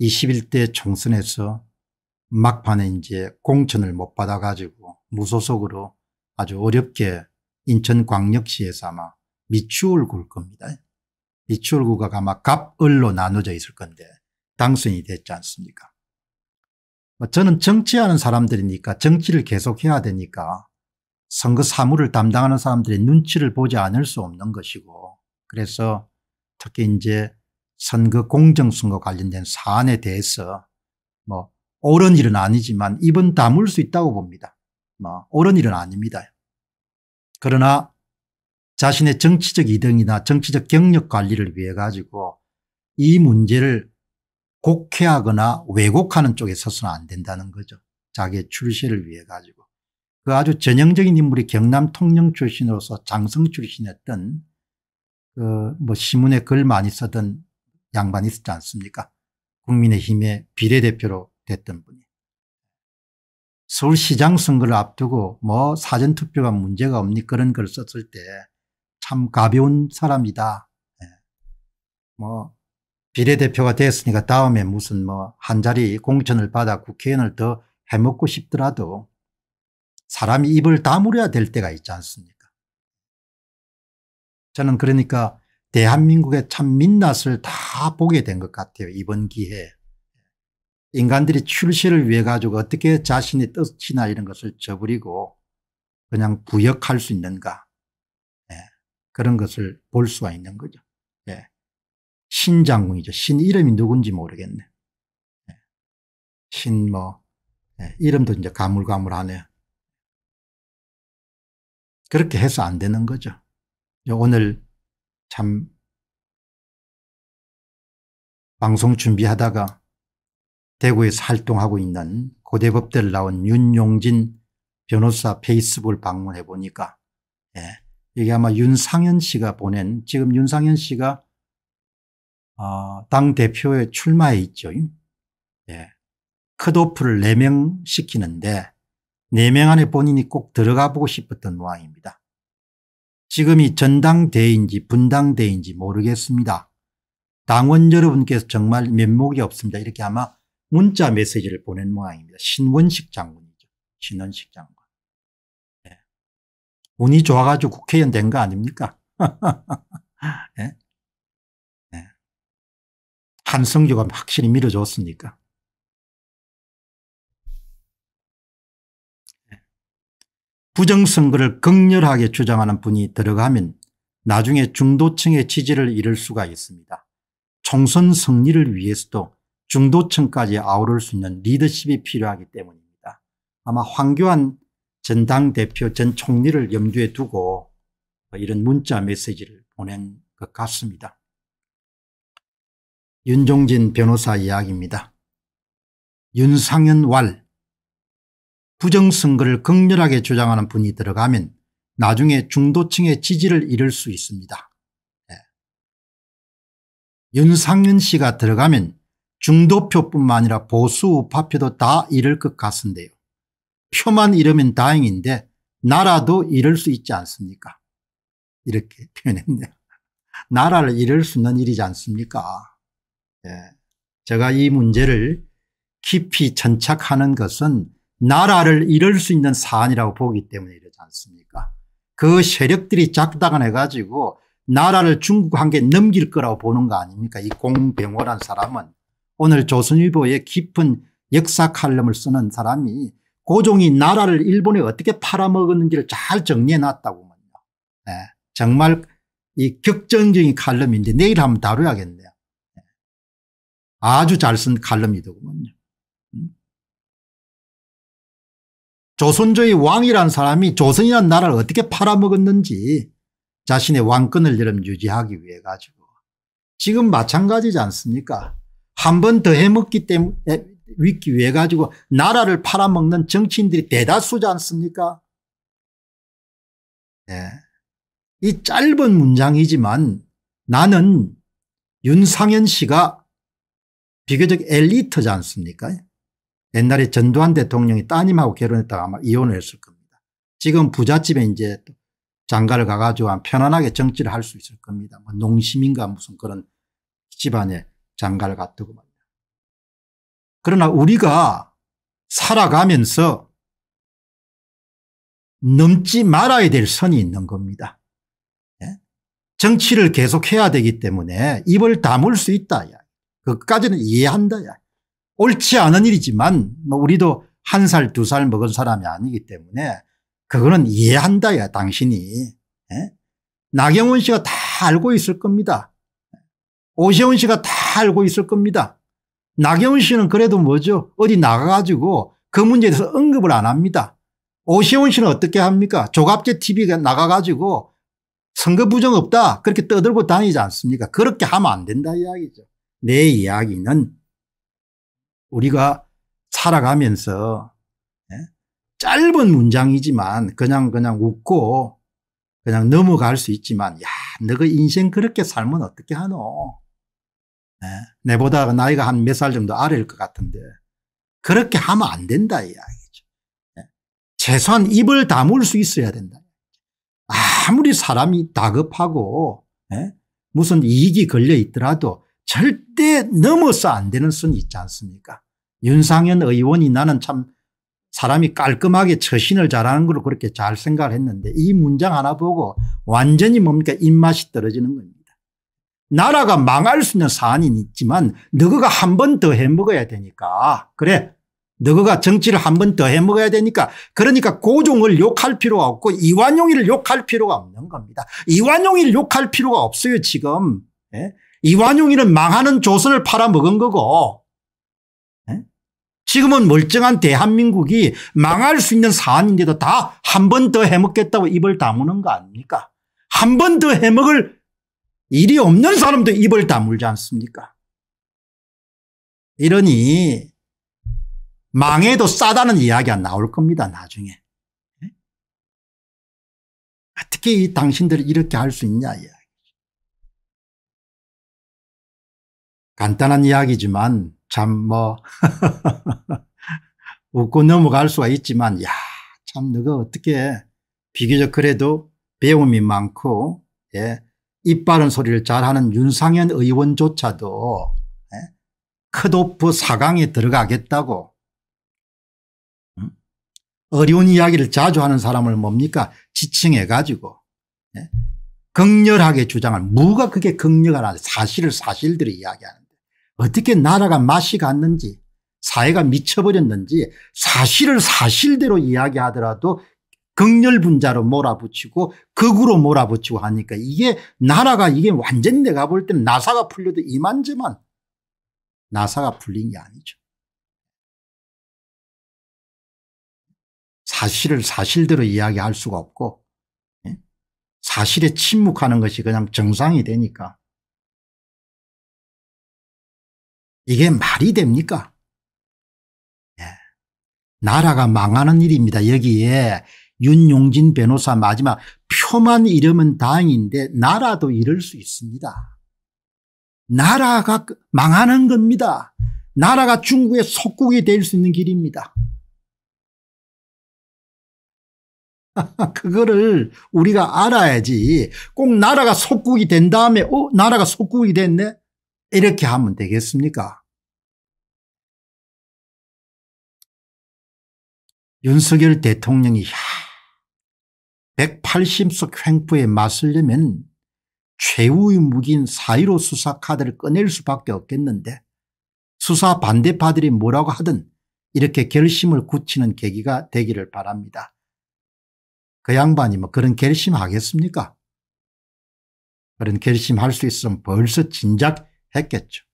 21대 총선에서 막판에 이제 공천을 못 받아가지고 무소속으로 아주 어렵게 인천광역시에서 아마 미추홀구일 겁니다. 미추홀구가 아마 갑을로 나눠져 있을 건데 당선이 됐지 않습니까 뭐 저는 정치하는 사람들이니까 정치를 계속해야 되니까 선거 사무를 담당하는 사람들의 눈치를 보지 않을 수 없는 것이고 그래서 특히 이제 선거 공정선거 관련된 사안에 대해서 뭐 옳은 일은 아니지만 입은 다물 수 있다고 봅니다. 뭐 옳은 일은 아닙니다. 그러나 자신의 정치적 이득이나 정치적 경력 관리를 위해 가지고 이 문제를 곡해하거나 왜곡하는 쪽에 서서는 안 된다는 거죠. 자기의 출세를 위해 가지고. 그 아주 전형적인 인물이 경남 통영 출신으로서 장성 출신이었던 그 뭐 시문에 글 많이 쓰던 양반이 있었지 않습니까? 국민의힘의 비례대표로 됐던 분이. 서울시장 선거를 앞두고 뭐 사전투표가 문제가 없니 그런 걸 썼을 때 참 가벼운 사람이다. 예. 뭐 비례대표가 됐으니까 다음에 무슨 뭐 한 자리 공천을 받아 국회의원을 더 해먹고 싶더라도 사람이 입을 다물어야 될 때가 있지 않습니까? 저는 그러니까 대한민국의 참 민낯을 다 보게 된 것 같아요. 이번 기회에. 인간들이 출시를 위해 가지고 어떻게 자신의 뜻이나 이런 것을 저버리고 그냥 부역할 수 있는가 예. 그런 것을 볼 수가 있는 거죠. 예. 신장군이죠. 신 이름이 누군지 모르겠네. 예. 신뭐 예, 이름도 이제 가물가물하네요. 그렇게 해서 안 되는 거죠. 오늘 참 방송 준비하다가 대구에서 활동하고 있는 고대법대를 나온 윤용진 변호사 페이스북을 방문해 보니까 예, 이게 아마 윤상현 씨가 보낸 지금 윤상현 씨가 어, 아, 당대표에 출마해 있죠. 예. 컷오프를 4명 시키는데 4명 안에 본인이 꼭 들어가 보고 싶었던 모양입니다. 지금이 전당대인지 분당대인지 모르겠습니다. 당원 여러분께서 정말 면목이 없습니다. 이렇게 아마 문자 메시지를 보낸 모양입니다. 신원식 장군이죠. 신원식 장군. 네. 운이 좋아가지고 국회의원 된 거 아닙니까? 네? 네. 한성규가 확실히 밀어줬으니까. 부정선거를 극렬하게 주장하는 분이 들어가면 나중에 중도층의 지지를 잃을 수가 있습니다. 총선 승리를 위해서도 중도층까지 아우를 수 있는 리더십이 필요하기 때문입니다. 아마 황교안 전 당대표 전 총리를 염두에 두고 이런 문자 메시지를 보낸 것 같습니다. 윤종진 변호사 이야기입니다. 윤상현 왈 부정선거를 극렬하게 주장하는 분이 들어가면 나중에 중도층의 지지를 잃을 수 있습니다. 네. 예. 윤상현 씨가 들어가면 중도표뿐만 아니라 보수 우파표도 다 잃을 것 같은데요. 표만 잃으면 다행인데 나라도 잃을 수 있지 않습니까? 이렇게 표현했네요. 나라를 잃을 수 있는 일이지 않습니까? 예. 제가 이 문제를 깊이 천착하는 것은 나라를 이룰 수 있는 사안이라고 보기 때문에 이러지 않습니까? 그 세력들이 작당을 가지고 나라를 중국한테 넘길 거라고 보는 거 아닙니까? 이 공병호란 사람은 오늘 조선일보의 깊은 역사 칼럼을 쓰는 사람이 고종이 나라를 일본에 어떻게 팔아먹었는지를 잘 정리해놨다고 합니 예, 네. 정말 이 격정적인 칼럼인데 내일 한번 다뤄야겠네요. 예. 아주 잘 쓴 칼럼이더군요. 조선조의 왕이란 사람이 조선이란 나라를 어떻게 팔아먹었는지 자신의 왕권을 여름 유지하기 위해 가지고 지금 마찬가지지 않습니까 한 번 더 해먹기 때문에 위기 위해 가지고 나라를 팔아먹는 정치인들이 대다수지 않습니까 네. 이 짧은 문장이지만 나는 윤상현 씨가 비교적 엘리트지 않습니까 옛날에 전두환 대통령이 따님하고 결혼했다가 아마 이혼을 했을 겁니다. 지금 부잣집에 이제 장가를 가가지고 편안하게 정치를 할 수 있을 겁니다. 뭐 농심인가 무슨 그런 집안에 장가를 갔다고 말이야. 그러나 우리가 살아가면서 넘지 말아야 될 선이 있는 겁니다. 예? 정치를 계속해야 되기 때문에 입을 다물 수 있다. 야. 그까지는 이해한다. 야. 옳지 않은 일이지만 뭐 우리도 한 살, 두 살 먹은 사람이 아니기 때문에 그거는 이해한다, 야, 당신이. 예? 나경원 씨가 다 알고 있을 겁니다. 오세훈 씨가 다 알고 있을 겁니다. 나경원 씨는 그래도 뭐죠? 어디 나가가지고 그 문제에 대해서 언급을 안 합니다. 오세훈 씨는 어떻게 합니까? 조갑제 TV가 나가가지고 선거 부정 없다 그렇게 떠들고 다니지 않습니까? 그렇게 하면 안 된다 이야기죠. 내 이야기는 우리가 살아가면서 예? 짧은 문장이지만 그냥 그냥 웃고 그냥 넘어갈 수 있지만 야 너가 인생 그렇게 살면 어떻게 하노 예? 내보다 나이가 한 몇 살 정도 아래일 것 같은데 그렇게 하면 안 된다 이야기죠 예? 최소한 입을 다물 수 있어야 된다 아무리 사람이 다급하고 무슨 이익이 걸려 있더라도 절대 넘어서 안 되는 선이 있지 않습니까? 윤상현 의원이 나는 참 사람이 깔끔하게 처신을 잘하는 걸 그렇게 잘 생각을 했는데 이 문장 하나 보고 완전히 뭡니까 입맛이 떨어지는 겁니다. 나라가 망할 수 있는 사안이 있지만 너가 한 번 더 해먹어야 되니까 그래 너가 정치를 한 번 더 해먹어야 되니까 그러니까 고종을 욕할 필요가 없고 이완용이를 욕할 필요가 없는 겁니다. 이완용이를 욕할 필요가 없어요 지금. 예? 이완용이는 망하는 조선을 팔아먹은 거고 예? 지금은 멀쩡한 대한민국이 망할 수 있는 사안인데도 다 한 번 더 해먹겠다고 입을 다무는 거 아닙니까? 한 번 더 해먹을 일이 없는 사람도 입을 다물지 않습니까? 이러니 망해도 싸다는 이야기가 나올 겁니다 나중에. 어떻게 예? 아, 이 당신들이 이렇게 할 수 있냐. 간단한 이야기지만 참 뭐 웃고 넘어갈 수가 있지만 야참 너가 어떻게 비교적 그래도 배움이 많고 예, 입 바른 소리를 잘하는 윤상현 의원조차도 예, 컷오프 4강에 들어가겠다고 음? 어려운 이야기를 자주 하는 사람을 뭡니까 지칭해 가지고 예? 극렬하게 주장한 무가 그게 극렬하냐 사실을 사실들을 이야기하는 어떻게 나라가 맛이 갔는지 사회가 미쳐버렸는지 사실을 사실대로 이야기하더라도 극렬분자로 몰아붙이고 극으로 몰아붙이고 하니까 이게 나라가 이게 완전히 내가 볼땐 나사가 풀려도 이만저만 나사가 풀린 게 아니죠. 사실을 사실대로 이야기할 수가 없고 예? 사실에 침묵하는 것이 그냥 정상이 되니까 이게 말이 됩니까? 예. 나라가 망하는 일입니다. 여기에 윤용진 변호사 마지막 표만 잃으면 다행인데 나라도 잃을 수 있습니다. 나라가 그 망하는 겁니다. 나라가 중국의 속국이 될 수 있는 길입니다. 그거를 우리가 알아야지 꼭 나라가 속국이 된 다음에 어 나라가 속국이 됐네 이렇게 하면 되겠습니까? 윤석열 대통령이 180석 횡포에 맞서려면 최후의 무기인 사1로 수사 카드를 꺼낼 수밖에 없겠는데 수사 반대파들이 뭐라고 하든 이렇게 결심을 굳히는 계기가 되기를 바랍니다. 그 양반이 뭐 그런 결심하겠습니까? 그런 결심할 수 있으면 벌써 진작 했겠죠.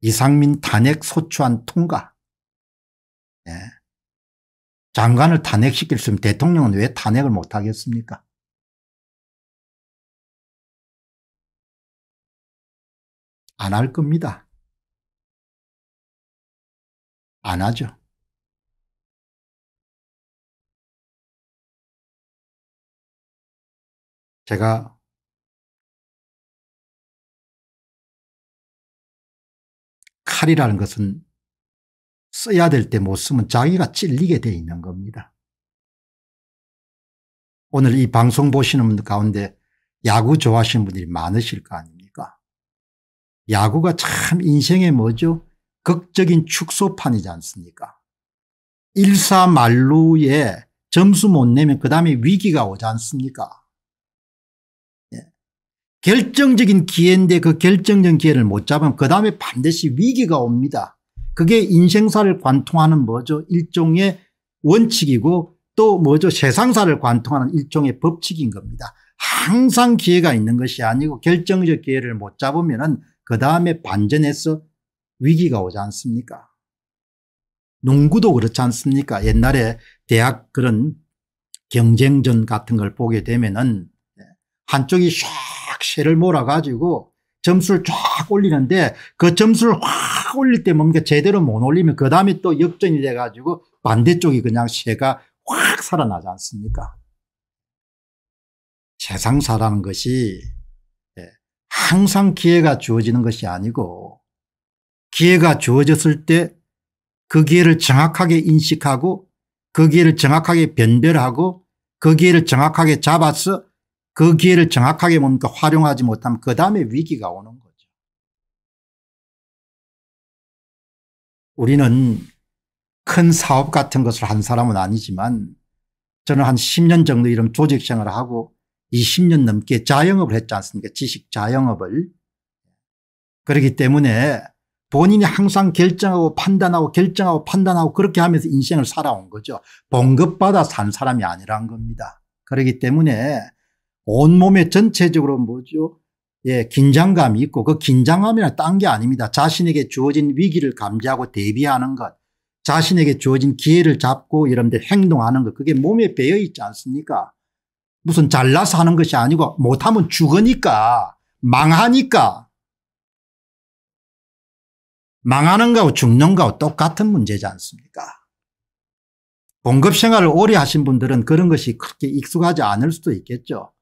이상민 탄핵 소추안 통과. 예. 장관을 탄핵시킬 수 있으면 대통령은 왜 탄핵을 못하겠습니까? 안 할 겁니다. 안 하죠. 제가 칼이라는 것은 써야 될 때 못 쓰면 자기가 찔리게 돼 있는 겁니다. 오늘 이 방송 보시는 분들 가운데 야구 좋아하시는 분들이 많으실 거 아닙니까? 야구가 참 인생의 뭐죠? 극적인 축소판이지 않습니까? 일사만루에 점수 못 내면 그 다음에 위기가 오지 않습니까? 결정적인 기회인데 그 결정적인 기회를 못 잡으면 그 다음에 반드시 위기가 옵니다. 그게 인생사를 관통하는 뭐죠 일종의 원칙이고 또 뭐죠 세상사를 관통하는 일종의 법칙인 겁니다. 항상 기회가 있는 것이 아니고 결정적 기회를 못 잡으면 그 다음에 반전해서 위기가 오지 않습니까 농구도 그렇지 않습니까 옛날에 대학 그런 경쟁전 같은 걸 보게 되면 은 예, 한쪽이 샥 쇠를 몰아가지고 점수를 쫙 올리는데 그 점수를 확 올릴 때뭡니 제대로 못 올리면 그 다음에 또 역전이 돼가지고 반대쪽이 그냥 쇠가 확 살아나지 않습니까 세상사라는 것이 예, 항상 기회가 주어지는 것이 아니고 기회가 주어졌을 때 그 기회를 정확하게 인식하고 그 기회를 정확하게 변별하고 그 기회를 정확하게 잡아서 그 기회를 정확하게 뭡니까 활용하지 못하면 그 다음에 위기가 오는 거죠. 우리는 큰 사업 같은 것을 한 사람은 아니지만 저는 한 10년 정도 이런 조직 생활을 하고 20년 넘게 자영업을 했지 않습니까 지식 자영업을. 그렇기 때문에 본인이 항상 결정하고 판단하고 결정하고 판단하고 그렇게 하면서 인생을 살아온 거죠. 봉급받아 산 사람이 아니란 겁니다. 그렇기 때문에 온몸에 전체적으로 뭐죠? 예, 긴장감이 있고 그긴장감이란딴 게 아닙니다. 자신에게 주어진 위기를 감지하고 대비하는 것, 자신에게 주어진 기회를 잡고 이런데 행동하는 것, 그게 몸에 배어 있지 않습니까? 무슨 잘나서 하는 것이 아니고 못하면 죽으니까, 망하니까. 망하는 거하고 죽는 거하고 똑같은 문제지 않습니까? 공급 생활을 오래 하신 분들은 그런 것이 그렇게 익숙하지 않을 수도 있겠죠.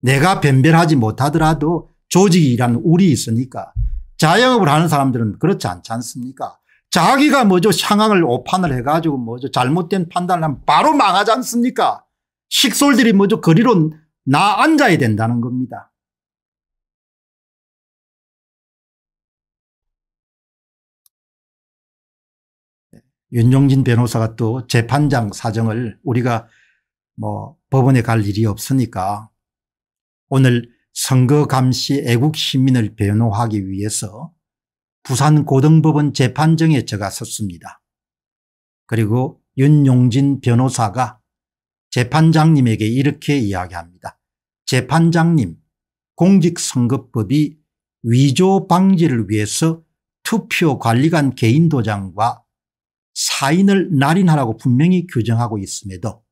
내가 변별하지 못하더라도 조직이라는 울이 있으니까 자영업을 하는 사람들은 그렇지 않지 않습니까 자기가 뭐죠 상황을 오판을 해가지고 뭐죠 잘못된 판단을 하면 바로 망하지 않습니까 식솔들이 뭐죠 거리로 나 앉아야 된다는 겁니다. 네. 윤종진 변호사가 또 재판장 사정을 우리가 뭐 법원에 갈 일이 없으니까 오늘 선거 감시 애국 시민을 변호하기 위해서 부산 고등법원 재판정에 제가섰습니다. 그리고 윤용진 변호사가 재판장님에게 이렇게 이야기합니다. 재판장님 공직선거법이 위조 방지를 위해서 투표관리관 개인도장과 사인을 날인하라고 분명히 규정하고 있음에도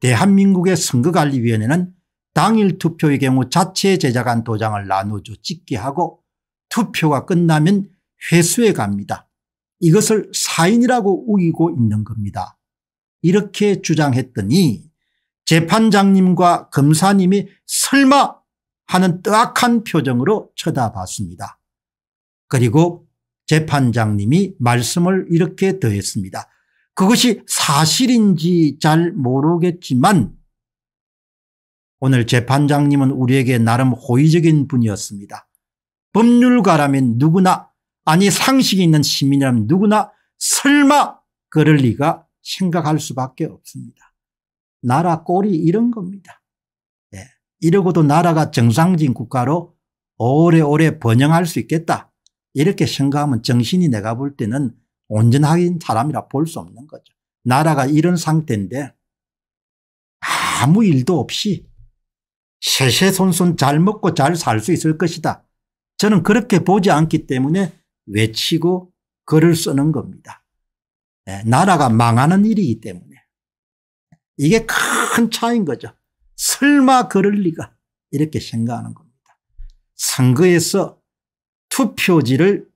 대한민국의 선거관리위원회는 당일 투표의 경우 자체 제작한 도장을 나눠줘 찍게 하고 투표가 끝나면 회수해 갑니다. 이것을 사인이라고 우기고 있는 겁니다. 이렇게 주장했더니 재판장님과 검사님이 설마 하는 뜨악한 표정으로 쳐다봤습니다. 그리고 재판장님이 말씀을 이렇게 더했습니다. 그것이 사실인지 잘 모르겠지만 오늘 재판장님은 우리에게 나름 호의적인 분이었습니다. 법률가라면 누구나 아니 상식이 있는 시민이라면 누구나 설마 그럴 리가 생각할 수밖에 없습니다. 나라 꼴이 이런 겁니다. 예. 이러고도 나라가 정상적인 국가로 오래오래 번영할 수 있겠다. 이렇게 생각하면 정신이 내가 볼 때는 온전하긴 사람이라 볼 수 없는 거죠. 나라가 이런 상태인데 아무 일도 없이 세세손손 잘 먹고 잘 살 수 있을 것이다. 저는 그렇게 보지 않기 때문에 외치고 글을 쓰는 겁니다. 예, 나라가 망하는 일이기 때문에. 이게 큰 차이인 거죠. 설마 그럴 리가 이렇게 생각하는 겁니다. 선거에서 투표지를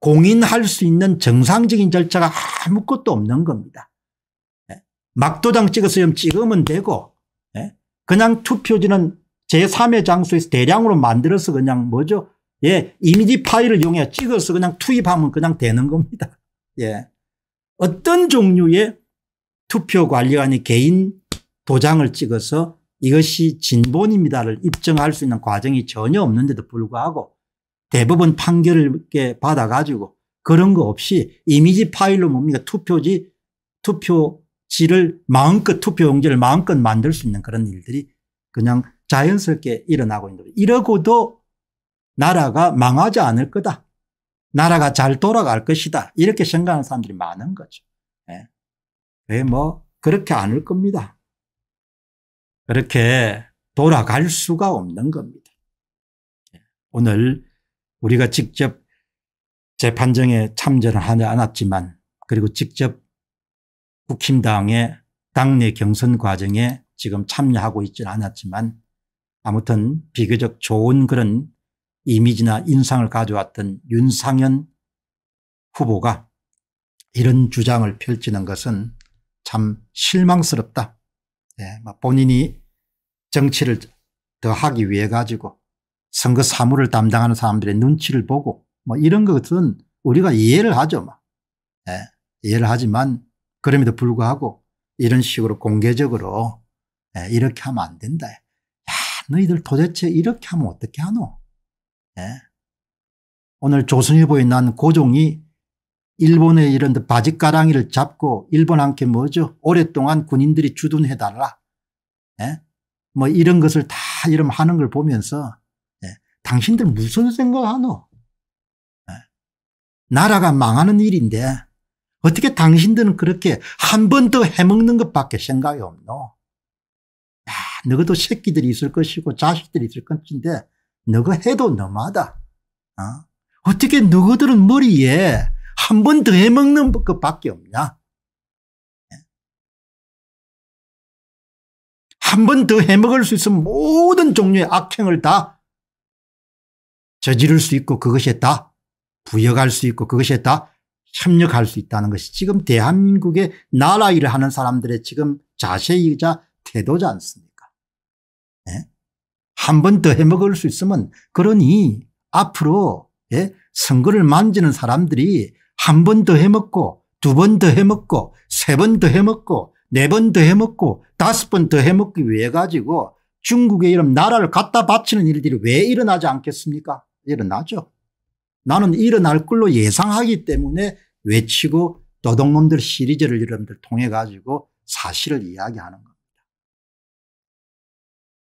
공인할 수 있는 정상적인 절차가 아무것도 없는 겁니다. 예, 막도당 찍어서 지금면 되고 그냥 투표지는 제3의 장소에서 대량으로 만들어서 그냥 뭐죠 예 이미지 파일을 이용해 찍어서 그냥 투입하면 그냥 되는 겁니다 예 어떤 종류의 투표관리관이 개인 도장을 찍어서 이것이 진본입니다를 입증할 수 있는 과정이 전혀 없는데도 불구하고 대법원 판결을 받아가지고 그런 거 없이 이미지 파일로 뭡니까 투표지 투표 시를 마음껏 투표용지를 마음껏 만들 수 있는 그런 일들이 그냥 자연스럽게 일어나고 있는 거죠. 이러고도 나라가 망하지 않을 거다. 나라가 잘 돌아갈 것이다. 이렇게 생각하는 사람들이 많은 거죠. 예. 네. 뭐 그렇게 않을 겁니다. 그렇게 돌아갈 수가 없는 겁니다. 예. 오늘 우리가 직접 재판정에 참전을 하지 않았지만 그리고 직접 국힘당의 당내 경선 과정에 지금 참여하고 있지는 않았지만 아무튼 비교적 좋은 그런 이미지나 인상을 가져왔던 윤상현 후보가 이런 주장을 펼치는 것은 참 실망스럽다. 네, 본인이 정치를 더 하기 위해 가지고 선거 사무를 담당하는 사람들의 눈치를 보고 뭐 이런 것은 우리가 이해를 하죠. 뭐. 예, 이해를 하지만 그럼에도 불구하고 이런 식으로 공개적으로 예, 이렇게 하면 안 된다. 야, 너희들 도대체 이렇게 하면 어떻게 하노? 예? 오늘 조선일보에 난 고종이 일본의 이런 바짓가랑이를 잡고 일본한 게 뭐죠? 오랫동안 군인들이 주둔해달라. 예? 뭐 이런 것을 다 이름 하는 걸 보면서 예, 당신들 무슨 생각하노? 예? 나라가 망하는 일인데 어떻게 당신들은 그렇게 한 번 더 해먹는 것밖에 생각이 없노? 야, 너도 새끼들이 있을 것이고 자식들이 있을 것인데 너가 해도 너마다. 어? 어떻게 너희들은 머리에 한 번 더 해먹는 것밖에 없냐? 예? 한번 더 해먹을 수 있으면 모든 종류의 악행을 다 저지를 수 있고 그것에 다 부여갈 수 있고 그것에 다 협력할 수 있다는 것이 지금 대한민국의 나라 일을 하는 사람들의 지금 자세이자 태도지 않습니까 예? 한 번 더 해먹을 수 있으면 그러니 앞으로 예? 선거를 만지는 사람들이 한 번 더 해먹고 두 번 더 해먹고 세 번 더 해먹고 네 번 더 해먹고 다섯 번 더 해먹기 위해 가지고 중국의 이런 나라를 갖다 바치는 일들이 왜 일어나지 않겠습니까 일어나죠 나는 일어날 걸로 예상하기 때문에 외치고 도둑놈들 시리즈를 여러분들 통해 가지고 사실을 이야기하는 겁니다.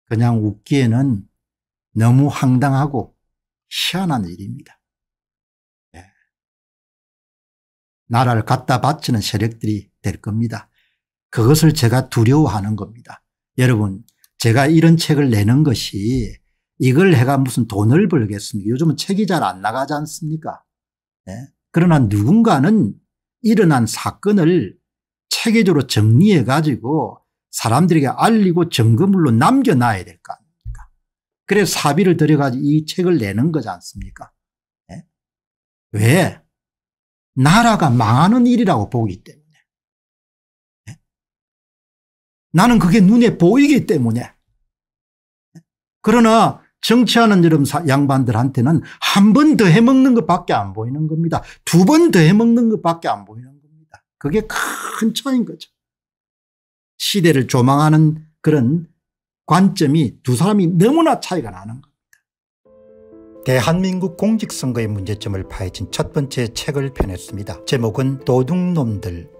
그냥 웃기에는 너무 황당하고 희한한 일입니다. 네. 나라를 갖다 바치는 세력들이 될 겁니다. 그것을 제가 두려워하는 겁니다. 여러분 제가 이런 책을 내는 것이 이걸 해가 무슨 돈을 벌겠습니까? 요즘은 책이 잘 안 나가지 않습니까? 예? 그러나 누군가는 일어난 사건을 체계적으로 정리해 가지고 사람들에게 알리고 점검물로 남겨놔야 될 거 아닙니까? 그래 사비를 들여가지고 이 책을 내는 거지 않습니까? 예? 왜? 나라가 망하는 일이라고 보기 때문에. 예? 나는 그게 눈에 보이기 때문에. 예? 그러나 정치하는 여름 양반들한테는 한 번 더 해먹는 것밖에 안 보이는 겁니다. 두 번 더 해먹는 것밖에 안 보이는 겁니다. 그게 큰 차이인 거죠. 시대를 조망하는 그런 관점이 두 사람이 너무나 차이가 나는 겁니다. 대한민국 공직선거의 문제점을 파헤친 첫 번째 책을 펴냈습니다. 제목은 도둑놈들